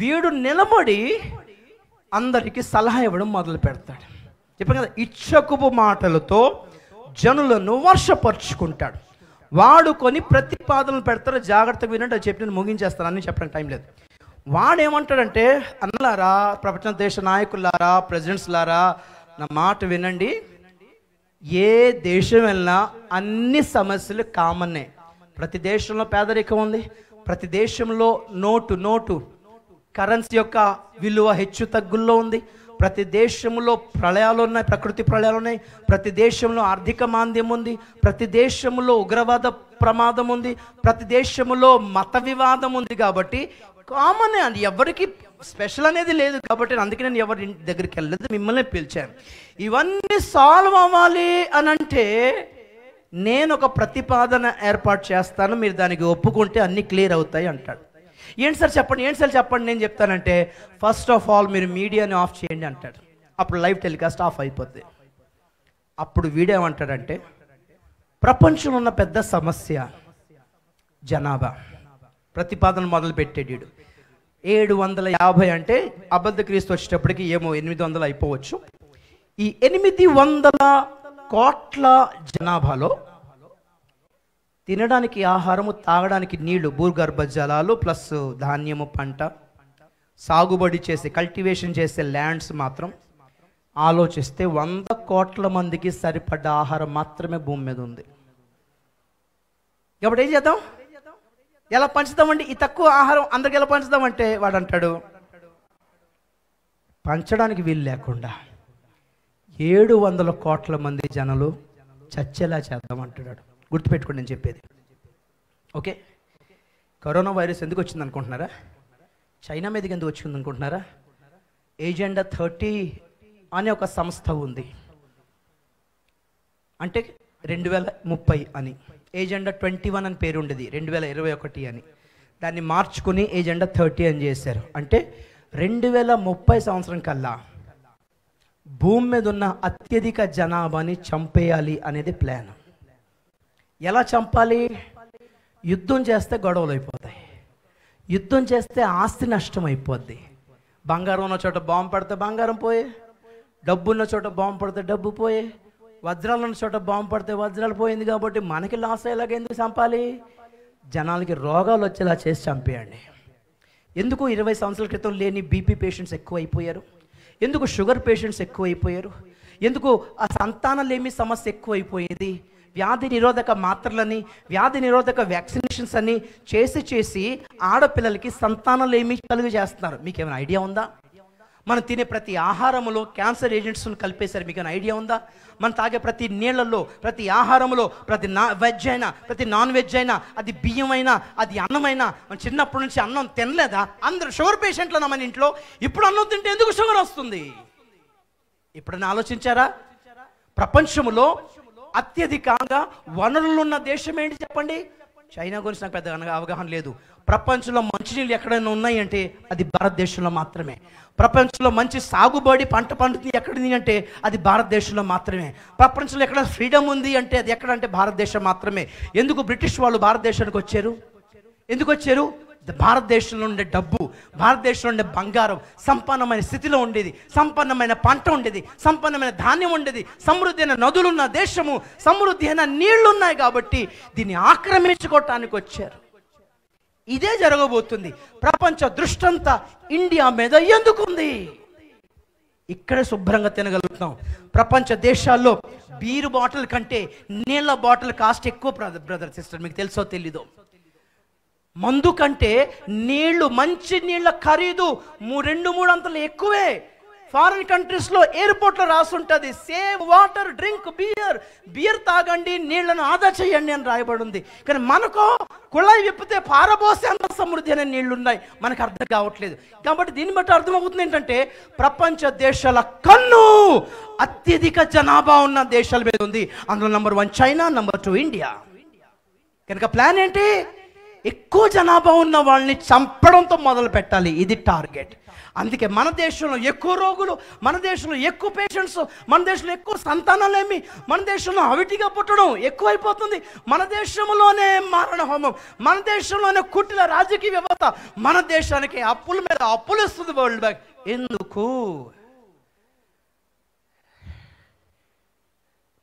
వీడు నిలబడి అందరికీ సలహా ఇవ్వడం మొదలు పెడతాడు చెప్పాను కదా ఇచ్చకుపు మాటలతో జనులను వర్షపరుచుకుంటాడు వాడుకొని ప్రతిపాదనలు పెడతారు జాగ్రత్తగా వినండి అది చెప్పి నేను ముగించేస్తాను అని టైం లేదు వాడేమంటాడంటే అన్నలారా ప్రపంచ దేశ నాయకులారా ప్రెసిడెంట్స్లారా నా మాట వినండి ఏ దేశం వెళ్ళినా అన్ని సమస్యలు కామన్నే ప్రతి దేశంలో పేదరికం ఉంది ప్రతి దేశంలో నోటు నోటు కరెన్సీ యొక్క విలువ హెచ్చు తగ్గుల్లో ఉంది ప్రతి దేశంలో ప్రళయాలు ఉన్నాయి ప్రకృతి ప్రళయాలు ఉన్నాయి ప్రతి దేశంలో ఆర్థిక మాంద్యం ఉంది ప్రతి దేశంలో ఉగ్రవాద ప్రమాదం ఉంది ప్రతి దేశంలో మత వివాదం ఉంది కాబట్టి కామన్ అది ఎవరికి స్పెషల్ అనేది లేదు కాబట్టి అందుకే నేను ఎవరి దగ్గరికి వెళ్ళలేదు మిమ్మల్ని పిలిచాను ఇవన్నీ సాల్వ్ అవ్వాలి అని అంటే నేను ఒక ప్రతిపాదన ఏర్పాటు చేస్తాను మీరు దానికి ఒప్పుకుంటే అన్నీ క్లియర్ అవుతాయి అంటాడు ఏంటి సార్ చెప్పండి ఏంటి సార్ చెప్పండి నేను చెప్తానంటే ఫస్ట్ ఆఫ్ ఆల్ మీరు మీడియాని ఆఫ్ చేయండి అంటాడు అప్పుడు లైవ్ టెలికాస్ట్ ఆఫ్ అయిపోద్ది అప్పుడు వీడేమంటాడంటే ప్రపంచంలో ఉన్న పెద్ద సమస్య జనాభా ప్రతిపాదన మొదలుపెట్టాడు వీడు ఏడు వందల యాభై అంటే అబద్ధ క్రీస్తు వచ్చేటప్పటికి ఏమో ఎనిమిది వందలు అయిపోవచ్చు ఈ ఎనిమిది వందల కోట్ల జనాభాలో తినడానికి ఆహారము తాగడానికి నీళ్లు భూగర్భ జలాలు ప్లస్ ధాన్యము పంట సాగుబడి చేసే కల్టివేషన్ చేసే ల్యాండ్స్ మాత్రం ఆలోచిస్తే వంద కోట్ల మందికి సరిపడ్డ ఆహారం మాత్రమే భూమి మీద ఉంది కాబట్టి ఏం చేద్దాం ఎలా పంచుదామండి ఈ తక్కువ ఆహారం అందరికి ఎలా పంచుదామంటే వాడు అంటాడు పంచడానికి వీలు లేకుండా ఏడు వందల కోట్ల మంది జనలు చచ్చేలా చేద్దాం గుర్తుపెట్టుకోండి నేను చెప్పేది ఓకే కరోనా వైరస్ ఎందుకు వచ్చింది అనుకుంటున్నారా చైనా మీదకి ఎందుకు వచ్చింది అనుకుంటున్నారా ఏజెండా థర్టీ అనే ఒక సంస్థ ఉంది అంటే రెండు వేల ముప్పై అని ఏజెండా ట్వంటీ వన్ అని పేరు ఉండేది రెండు వేల ఇరవై ఒకటి అని దాన్ని మార్చుకుని ఏజెండా థర్టీ అని చేశారు అంటే రెండు వేల ముప్పై సంవత్సరం కల్లా భూమి మీద ఉన్న అత్యధిక జనాభాని చంపేయాలి అనేది ప్లాన్ ఎలా చంపాలి యుద్ధం చేస్తే గొడవలు అయిపోతాయి యుద్ధం చేస్తే ఆస్తి నష్టం అయిపోద్ది బంగారం ఉన్న చోట బాంబు పడితే బంగారం పోయే డబ్బు ఉన్న చోట బాంబు పడితే డబ్బు పోయే వజ్రాలు ఉన్న చోట బాంబు పడితే వజ్రాలు పోయింది కాబట్టి మనకి లాస్ అయ్యేలాగా ఎందుకు చంపాలి జనాలకి రోగాలు వచ్చేలా చేసి చంపేయండి ఎందుకు ఇరవై సంవత్సరాల క్రితం లేని బీపీ పేషెంట్స్ ఎక్కువైపోయారు ఎందుకు షుగర్ పేషెంట్స్ ఎక్కువైపోయారు ఎందుకు ఆ సంతానలేమి సమస్య ఎక్కువైపోయేది వ్యాధి నిరోధక మాత్రలని వ్యాధి నిరోధక వ్యాక్సినేషన్స్ అని చేసి చేసి ఆడపిల్లలకి సంతానాలు ఏమి కలుగు చేస్తున్నారు మీకు ఏమైనా ఐడియా ఉందా మనం తినే ప్రతి ఆహారంలో క్యాన్సర్ ఏజెంట్స్ను కలిపేశారు మీకు ఏమైనా ఐడియా ఉందా మనం తాగే ప్రతి నీళ్లలో ప్రతి ఆహారంలో ప్రతి నా వెజ్ అయినా ప్రతి నాన్ వెజ్ అయినా అది బియ్యం అయినా అది అన్నమైనా మన చిన్నప్పటి నుంచి అన్నం తినలేదా అందరు షుగర్ పేషెంట్లన్నా మన ఇంట్లో ఇప్పుడు అన్నం తింటే ఎందుకు షుగర్ వస్తుంది ఇప్పుడన్నా ఆలోచించారా ప్రపంచంలో అత్యధికంగా వనరులున్న దేశం ఏంటి చెప్పండి చైనా గురించి నాకు పెద్ద అవగాహన లేదు ప్రపంచంలో మంచినీళ్ళు ఎక్కడైనా ఉన్నాయంటే అది భారతదేశంలో మాత్రమే ప్రపంచంలో మంచి సాగుబడి పంట పండుతుంది ఎక్కడిది అంటే అది భారతదేశంలో మాత్రమే ప్రపంచంలో ఎక్కడ ఫ్రీడమ్ ఉంది అంటే అది ఎక్కడంటే భారతదేశం మాత్రమే ఎందుకు బ్రిటిష్ వాళ్ళు భారతదేశానికి వచ్చారు ఎందుకు వచ్చారు భారతదేశంలో ఉండే డబ్బు భారతదేశంలో ఉండే బంగారం సంపన్నమైన స్థితిలో ఉండేది సంపన్నమైన పంట ఉండేది సంపన్నమైన ధాన్యం ఉండేది సమృద్ధి అయిన నదులున్న దేశము సమృద్ధి అయిన నీళ్లున్నాయి కాబట్టి దీన్ని ఆక్రమించుకోవటానికి వచ్చారు ఇదే జరగబోతుంది ప్రపంచ దృష్టంతా ఇండియా మీద ఎందుకుంది ఇక్కడే శుభ్రంగా తినగలుగుతాం ప్రపంచ దేశాల్లో బీరు బాటిల్ కంటే నీళ్ళ బాటిల్ కాస్ట్ ఎక్కువ బ్రదర్ సిస్టర్ మీకు తెలుసో తెలీదో మందు కంటే నీళ్లు మంచి నీళ్ళ ఖరీదు రెండు మూడు అంతలు ఎక్కువే ఫారిన్ కంట్రీస్లో ఎయిర్పోర్ట్లో రాసుంటుంది save water drink beer beer తాగండి నీళ్లను ఆదా చేయండి అని రాయబడి ఉంది కానీ మనకు కుళాయి విప్పితే పారబోసే అంత సమృద్ధి అనే నీళ్లు ఉన్నాయి మనకు అర్థం కావట్లేదు కాబట్టి దీన్ని బట్టి అర్థమవుతుంది ఏంటంటే ప్రపంచ దేశాల కన్ను అత్యధిక జనాభా ఉన్న దేశాల మీద ఉంది అందులో number one China number two India కనుక ప్లాన్ ఏంటి ఎక్కువ జనాభా ఉన్న వాళ్ళని చంపడంతో మొదలు పెట్టాలి ఇది టార్గెట్ అందుకే మన దేశంలో ఎక్కువ రోగులు మన దేశంలో ఎక్కువ పేషెంట్స్ మన దేశంలో ఎక్కువ సంతానాలేమి మన దేశంలో అవిటిగా పుట్టడం ఎక్కువైపోతుంది మన దేశంలోనే మారణ హోమం మన దేశంలోనే కుట్టిన రాజకీయ వ్యవస్థ మన దేశానికి అప్పుల మీద అప్పులు ఇస్తుంది వరల్డ్ బ్యాంక్ ఎందుకు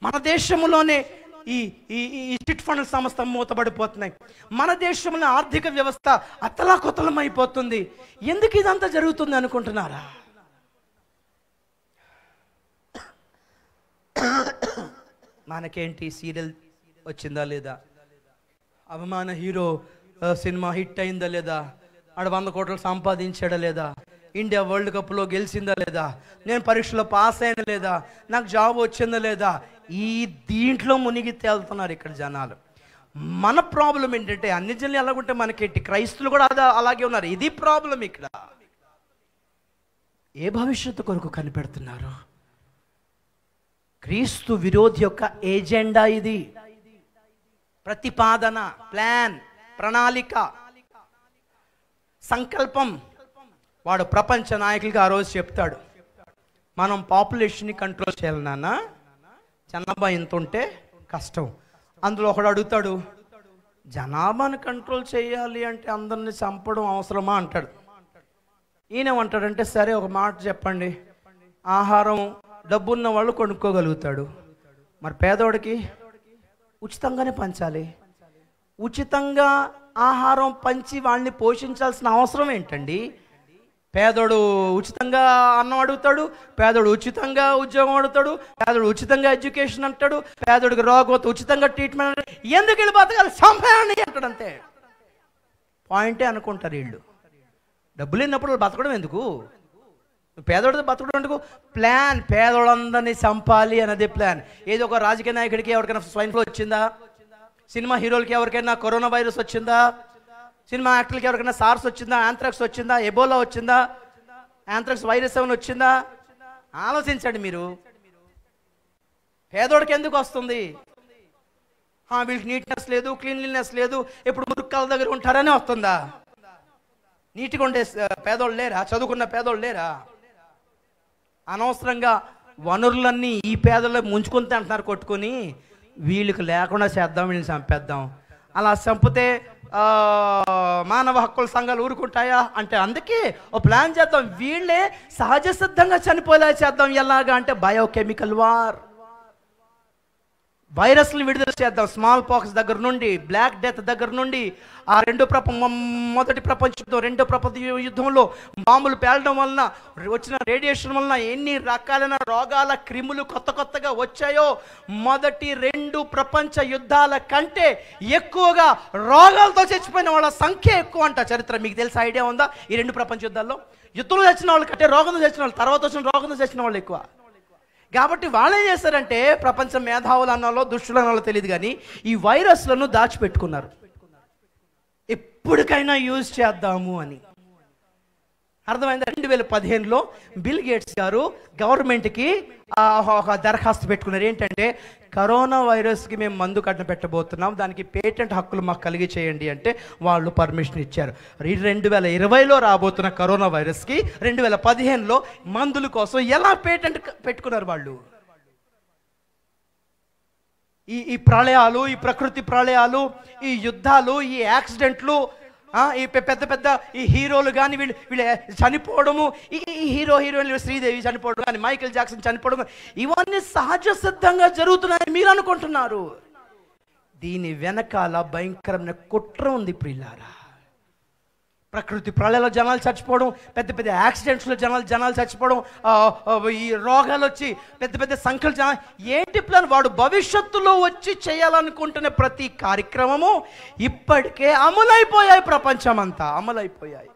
మన దేశంలోనే ఈ ఈ ఈ చిట్ ఫండ్ సంస్థ మూతబడిపోతున్నాయి మన దేశంలో ఆర్థిక వ్యవస్థ అతలాకుతలమైపోతుంది ఎందుకు ఇదంతా జరుగుతుంది అనుకుంటున్నారా మనకేంటి సీరియల్ వచ్చిందా లేదా అవమాన హీరో సినిమా హిట్ అయిందా లేదా ఆడ వంద కోట్లు సంపాదించాడా లేదా ఇండియా వరల్డ్ కప్లో గెలిచిందా లేదా నేను పరీక్షలో పాస్ అయినా లేదా నాకు జాబ్ వచ్చిందా లేదా ఈ దీంట్లో మునిగి తేలుతున్నారు ఇక్కడ జనాలు మన ప్రాబ్లం ఏంటంటే అన్ని జన్లు ఎలాగుంటే మనకేంటి క్రైస్తులు కూడా అలాగే ఉన్నారు ఇది ప్రాబ్లం ఇక్కడ ఏ భవిష్యత్తు కొరకు కనిపెడుతున్నారు క్రీస్తు విరోధి యొక్క ఏజెండా ఇది ప్రతిపాదన ప్లాన్ ప్రణాళిక సంకల్పం వాడు ప్రపంచ నాయకులకి ఆ రోజు చెప్తాడు మనం పాపులేషన్ని కంట్రోల్ చేయాలి నాన్న జనాభా ఎంత ఉంటే కష్టం అందులో ఒకడు అడుగుతాడు జనాభాను కంట్రోల్ చేయాలి అంటే అందరిని చంపడం అవసరమా అంటాడు ఈయనేమంటాడంటే సరే ఒక మాట చెప్పండి ఆహారం డబ్బున్న వాళ్ళు కొనుక్కోగలుగుతాడు మరి పేదోడికి ఉచితంగానే పంచాలి ఉచితంగా ఆహారం పంచి వాళ్ళని పోషించాల్సిన అవసరం ఏంటండి పేదోడు ఉచితంగా అన్నం అడుగుతాడు పేదోడు ఉచితంగా ఉద్యోగం అడుగుతాడు పేదోడు ఉచితంగా ఎడ్యుకేషన్ అంటాడు పేదోడికి రోగవత ఉచితంగా ట్రీట్మెంట్ ఎందుకు వీళ్ళు బతకాలి సంపాదన అంటాడు అంతే పాయింటే అనుకుంటారు వీళ్ళు డబ్బులు లేనప్పుడు వాళ్ళు బతకడం ఎందుకు పేదోడితో బతకడం ఎందుకు ప్లాన్ పేదోళ్ళందరినీ చంపాలి అన్నది ప్లాన్ ఏదో ఒక రాజకీయ నాయకుడికి ఎవరికైనా స్వైన్ ఫ్లూ వచ్చిందా సినిమా హీరోలకి ఎవరికైనా కరోనా వైరస్ వచ్చిందా సినిమా యాక్టర్లకి ఎవరికైనా సార్స్ వచ్చిందా ఆంథ్రాక్స్ వచ్చిందా ఎబోలా వచ్చిందా ఆంథ్రాక్స్ వైరస్ ఏమైనా వచ్చిందా ఆలోచించండి మీరు పేదోడికి ఎందుకు వస్తుంది వీళ్ళకి నీట్నెస్ లేదు క్లీన్లీనెస్ లేదు ఇప్పుడు మురుక్కల దగ్గర ఉంటారనే వస్తుందా నీట్గా ఉండే పేదోళ్ళు లేరా చదువుకున్న పేదోళ్ళు లేరా అనవసరంగా వనరులన్నీ ఈ పేదలు ముంచుకుంటే అంటున్నారు కొట్టుకొని వీళ్ళకి లేకుండా చేద్దాం వీళ్ళని చంపేద్దాం అలా చంపితే మానవ హక్కుల సంఘాలు ఊరుకుంటాయా అంటే అందుకే ఓ ప్లాన్ చేద్దాం వీళ్ళే సహజ సిద్ధంగా చనిపోయేలా చేద్దాం ఎలాగా అంటే బయోకెమికల్ వార్ వైరస్ని విడుదల చేద్దాం స్మాల్ పాక్స్ దగ్గర నుండి బ్లాక్ డెత్ దగ్గర నుండి ఆ రెండు ప్రప మొదటి ప్రపంచ యుద్ధం రెండో ప్రపంచ యుద్ధంలో మామూలు పేలడం వలన వచ్చిన రేడియేషన్ వలన ఎన్ని రకాలైన రోగాల క్రిములు కొత్త కొత్తగా వచ్చాయో మొదటి రెండు ప్రపంచ యుద్ధాల కంటే ఎక్కువగా రోగాలతో చచ్చిపోయిన వాళ్ళ సంఖ్య ఎక్కువ అంట చరిత్ర మీకు తెలిసి ఐడియా ఉందా ఈ రెండు ప్రపంచ యుద్ధాల్లో యుద్ధంలో చచ్చిన కంటే రోగంతో చచ్చిన వాళ్ళు తర్వాత వచ్చిన రోగంతో చచ్చిన వాళ్ళు ఎక్కువ కాబట్టి వాళ్ళు ఏం చేస్తారంటే ప్రపంచ మేధావులు అన్నాలో దుష్టులు అన్నాలో తెలియదు కానీ ఈ వైరస్లను దాచిపెట్టుకున్నారు ఎప్పటికైనా యూజ్ చేద్దాము అని అర్థమైందా రెండు వేల పదిహేనులో బిల్ గేట్స్ గారు గవర్నమెంట్కి ఒక దరఖాస్తు పెట్టుకున్నారు ఏంటంటే కరోనా వైరస్కి మేము మందు కట్న పెట్టబోతున్నాం దానికి పేటెంట్ హక్కులు మాకు కలిగి చేయండి అంటే వాళ్ళు పర్మిషన్ ఇచ్చారు రెండు వేల ఇరవైలో రాబోతున్న కరోనా వైరస్కి రెండు వేల పదిహేనులో మందుల కోసం ఎలా పేటెంట్ పెట్టుకున్నారు వాళ్ళు ఈ ఈ ప్రళయాలు ఈ ప్రకృతి ప్రళయాలు ఈ యుద్ధాలు ఈ యాక్సిడెంట్లు ఈ పెద్ద పెద్ద ఈ హీరోలు కానీ వీళ్ళు వీళ్ళు చనిపోవడము ఈ హీరో హీరోయిన్లు శ్రీదేవి చనిపోవడం కానీ మైకిల్ జాక్సన్ చనిపోవడం ఇవన్నీ సహజ సిద్ధంగా జరుగుతున్నాయని మీరు అనుకుంటున్నారు దీని వెనకాల భయంకరమైన కుట్ర ఉంది ప్రిల్లారా ప్రకృతి ప్రళయలో జనాలు చచ్చిపోవడం పెద్ద పెద్ద యాక్సిడెంట్స్లో జనాలు జనాలు చచ్చిపోవడం ఈ రోగాలు వచ్చి పెద్ద పెద్ద సంఖ్యలు జనా ఏంటి ప్లాన్ వాడు భవిష్యత్తులో వచ్చి చేయాలనుకుంటున్న ప్రతి కార్యక్రమము ఇప్పటికే అమలైపోయాయి ప్రపంచం అంతా అమలైపోయాయి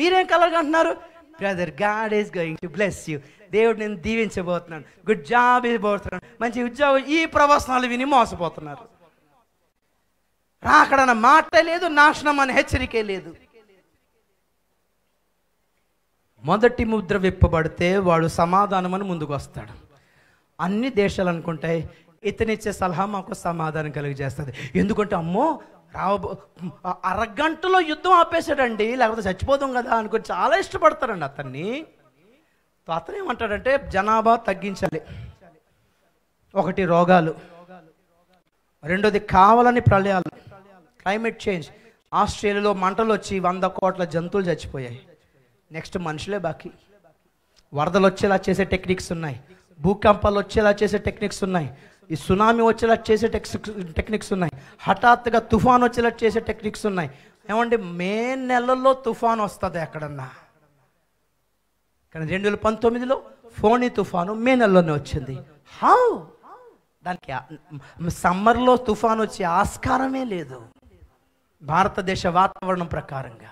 మీరేం కలగంటున్నారు brother God is going to bless you దేవుడు నేను దీవించబోతున్నాను గుడ్ జాబ్ ఇవ్వబోతున్నాను మంచి ఉద్యోగం ఈ ప్రవచనాలు విని మోసపోతున్నారు అక్కడ మాట లేదు నాశనం అనే హెచ్చరికే లేదు మొదటి ముద్ర విప్పబడితే వాడు సమాధానం అని ముందుకు వస్తాడు అన్ని దేశాలు అనుకుంటాయి ఇతనిచ్చే సలహా మాకు సమాధానం కలిగజేస్తుంది ఎందుకంటే అమ్మో రాబో అరగంటలో యుద్ధం ఆపేశాడండి లేకపోతే చచ్చిపోదాం కదా అనుకుని చాలా ఇష్టపడతారండి అతన్ని అతను ఏమంటాడంటే జనాభా తగ్గించాలి ఒకటి రోగాలు రెండోది కావాలని ప్రళయాలు క్లైమేట్ చేంజ్ ఆస్ట్రేలియాలో మంటలు వచ్చి వంద కోట్ల జంతువులు చచ్చిపోయాయి నెక్స్ట్ మనుషులే బాకీ వరదలు వచ్చేలా చేసే టెక్నిక్స్ ఉన్నాయి భూకంపాలు వచ్చేలా చేసే టెక్నిక్స్ ఉన్నాయి ఈ సునామీ వచ్చేలా చేసే టెక్నిక్స్ ఉన్నాయి హఠాత్తుగా తుఫాన్ వచ్చేలా చేసే టెక్నిక్స్ ఉన్నాయి ఏమండి మే నెలలో తుఫాన్ వస్తుంది ఎక్కడన్నా కానీ రెండు వేల పంతొమ్మిదిలో ఫోనీ తుఫాను మే నెలలోనే వచ్చింది హౌ దానికి సమ్మర్లో తుఫాన్ వచ్చే ఆస్కారమే లేదు భారతదేశ వాతావరణం ప్రకారంగా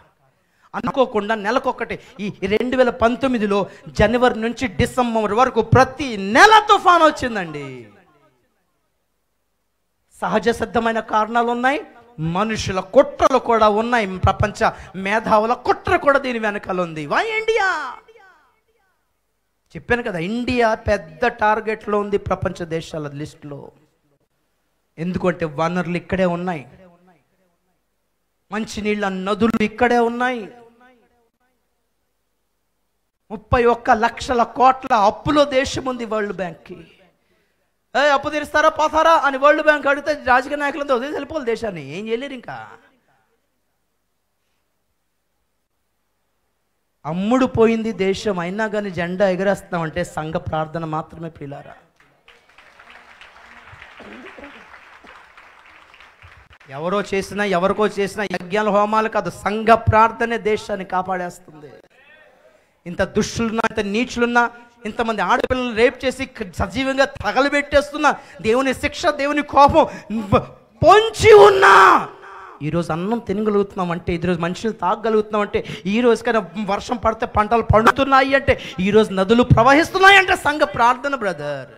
అనుకోకుండా నెలకొకటి ఈ రెండు వేల పంతొమ్మిదిలో జనవరి నుంచి డిసెంబర్ వరకు ప్రతి నెల తుఫాన్ వచ్చిందండి సహజ సిద్ధమైన కారణాలు ఉన్నాయి మనుషుల కుట్రలు కూడా ఉన్నాయి ప్రపంచ మేధావుల కుట్ర కూడా దీని వెనకాల ఉంది వై ఇండియా చెప్పాను కదా ఇండియా పెద్ద టార్గెట్లో ఉంది ప్రపంచ దేశాల లిస్టులో ఎందుకంటే వనరులు ఇక్కడే ఉన్నాయి మంచినీళ్ళ నదులు ఇక్కడే ఉన్నాయి ముప్పై ఒక్క లక్షల కోట్ల అప్పులో దేశం ఉంది వరల్డ్ బ్యాంక్కి ఏ అప్పు తీరుస్తారా పోతారా అని వరల్డ్ బ్యాంక్ అడిగితే రాజకీయ నాయకులంతా వదిలి వెళ్ళిపోవాలి దేశాన్ని ఏం చేయలేరు ఇంకా అమ్ముడు పోయింది దేశం అయినా కానీ జెండా ఎగరేస్తామంటే సంఘ ప్రార్థన మాత్రమే పిల్లారా ఎవరో చేసినా ఎవరికో చేసినా యజ్ఞాల హోమాలు కాదు సంఘ ప్రార్థనే దేశాన్ని కాపాడేస్తుంది ఇంత దుష్టులున్నా ఇంత నీచులున్నా ఇంతమంది ఆడపిల్లలు రేప్ చేసి సజీవంగా తగలబెట్టేస్తున్నా దేవుని శిక్ష దేవుని కోపం పొంచి ఉన్నా ఈరోజు అన్నం తినగలుగుతున్నాం అంటే ఈరోజు మనుషులు తాగలుగుతున్నాం అంటే రోజు కానీ వర్షం పడితే పంటలు పండుతున్నాయి అంటే ఈరోజు నదులు ప్రవహిస్తున్నాయి అంటే సంఘ ప్రార్థన బ్రదర్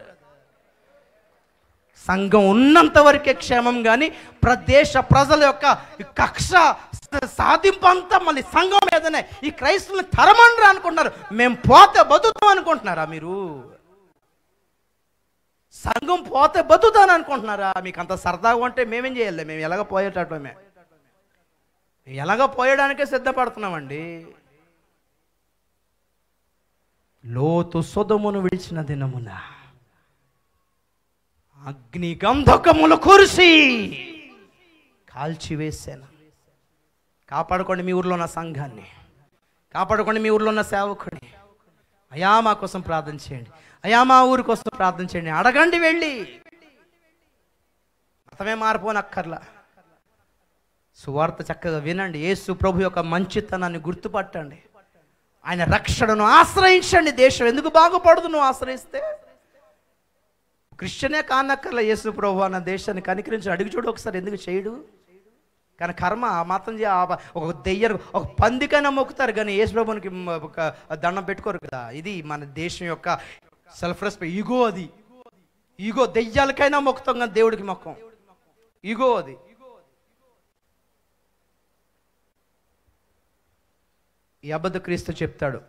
సంఘం ఉన్నంత వరకే క్షేమం కానీ ప్రదేశ ప్రజల యొక్క కక్ష సాధింపు అంతా మళ్ళీ సంఘం మీదనే ఈ క్రైస్తుని తరమండ్రా అనుకుంటున్నారు మేము పోతే బతుకుతాం అనుకుంటున్నారా మీరు సంఘం పోతే బతుకుతాను అనుకుంటున్నారా మీకు అంత సరదాగా ఉంటే మేమేం చేయాలి మేము ఎలాగ పోయేటమే మేము ఎలాగ పోయడానికే సిద్ధపడుతున్నామండి లోతు సుధమును విడిచిన దినమునా అగ్ని గంధకములు కురిసి కాల్చివేశాను కాపాడుకోండి మీ ఊర్లో ఉన్న సంఘాన్ని కాపాడుకోండి మీ ఊర్లో ఉన్న సేవకుని అయా మా కోసం ప్రార్థన చేయండి అయా మా ఊరి కోసం ప్రార్థన చేయండి అడగండి వెళ్ళి మతమే అక్కర్లా సువార్త చక్కగా వినండి యేసు ప్రభు యొక్క మంచితనాన్ని గుర్తుపట్టండి ఆయన రక్షణను ఆశ్రయించండి దేశం ఎందుకు బాగుపడదు నువ్వు ఆశ్రయిస్తే క్రిస్టియనే కానక్కర్ల యేసు ప్రభు అన్న దేశాన్ని కనికరించి అడిగి చూడు ఒకసారి ఎందుకు చేయడు కానీ కర్మ మాత్రం చే ఒక దెయ్యరు ఒక పందికైనా మొక్కుతారు కానీ ఒక దండం పెట్టుకోరు కదా ఇది మన దేశం యొక్క సెల్ఫ్ రెస్పెక్ట్ ఈగో అది ఈగో దెయ్యాలకైనా మొక్కుతాం కానీ దేవుడికి మొక్కం ఈగో అది ఈ అబద్ధ క్రీస్తు చెప్తాడు